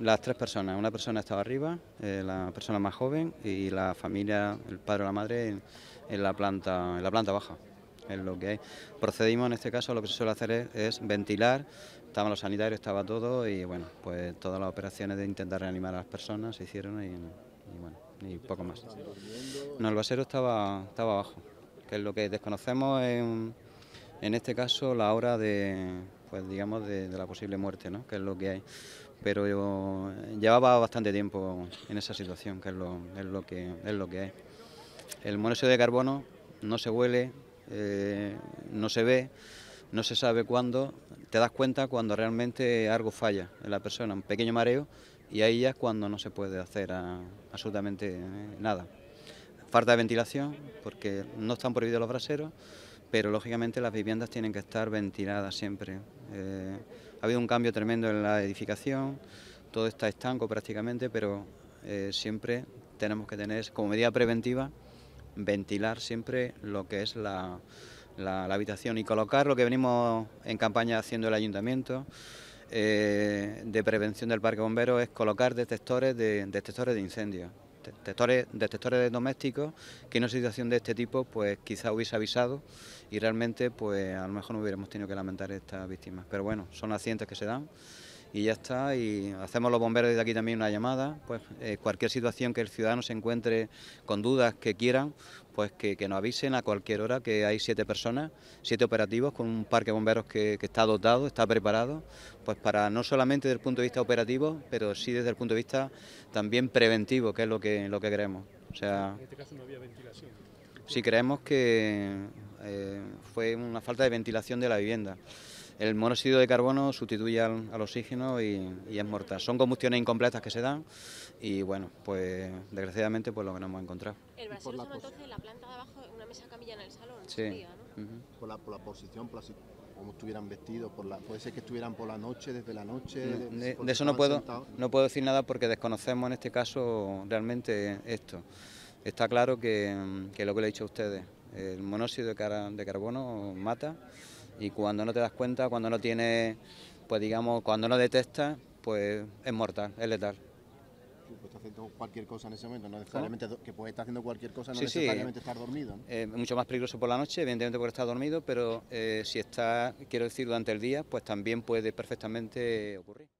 Las tres personas, una persona estaba arriba, eh, la persona más joven y la familia, el padre o la madre en, la planta, en la planta baja. Es lo que hay. Procedimos en este caso, lo que se suele hacer es, ventilar, estaban los sanitarios, estaba todo y bueno, pues todas las operaciones de intentar reanimar a las personas se hicieron y, bueno, y poco más. No, el vasero estaba, estaba abajo, que es lo que desconocemos en, este caso la hora de, pues digamos, de, de, la posible muerte, ¿no? Que es lo que hay pero eh, llevaba bastante tiempo en esa situación, que es lo, es lo, que, es lo que es. El monóxido de carbono no se huele, eh, no se ve, no se sabe cuándo, te das cuenta cuando realmente algo falla en la persona, un pequeño mareo, y ahí ya es cuando no se puede hacer absolutamente eh, nada. Falta de ventilación, porque no están prohibidos los braseros, pero lógicamente las viviendas tienen que estar ventiladas siempre. Eh, ha habido un cambio tremendo en la edificación, todo está estanco prácticamente, pero eh, siempre tenemos que tener, como medida preventiva, ventilar siempre lo que es la, habitación y colocar lo que venimos en campaña haciendo el ayuntamiento. Eh, de prevención del parque bombero es colocar detectores de, detectores de incendios detectores, de domésticos, que en una situación de este tipo pues quizá hubiese avisado y realmente pues a lo mejor no hubiéramos tenido que lamentar a estas víctimas. Pero bueno, son accidentes que se dan y ya está. Y hacemos los bomberos desde aquí también una llamada. Pues eh, cualquier situación que el ciudadano se encuentre con dudas que quieran, pues que, nos avisen a cualquier hora que hay siete personas, siete operativos con un parque de bomberos que, está dotado, está preparado, pues para no solamente desde el punto de vista operativo, pero sí desde el punto de vista también preventivo, que es lo que, lo que queremos. O sea, en este caso no había ventilación. Sí, creemos que eh, fue una falta de ventilación de la vivienda. El monóxido de carbono sustituye al, oxígeno y, es mortal. Son combustiones incompletas que se dan y bueno, pues desgraciadamente pues lo que no hemos encontrado. El la entonces la planta de abajo, una mesa camilla en el salón. Sí. por, la, por la posición, como estuvieran vestidos, por la, puede ser que estuvieran por la noche, desde la noche. de, eso no puedo, no puedo decir nada porque desconocemos en este caso realmente esto. Está claro que, lo que le he dicho a ustedes, el monóxido de carbono mata y cuando no te das cuenta, cuando no tiene, pues digamos, cuando no detecta, pues es mortal, es letal. Pues está haciendo cualquier cosa en ese momento, no necesariamente estar haciendo cualquier cosa, no necesariamente estar dormido. Eh, mucho más peligroso por la noche, evidentemente por estar dormido, pero eh, si está, quiero decir, durante el día, pues también puede perfectamente ocurrir.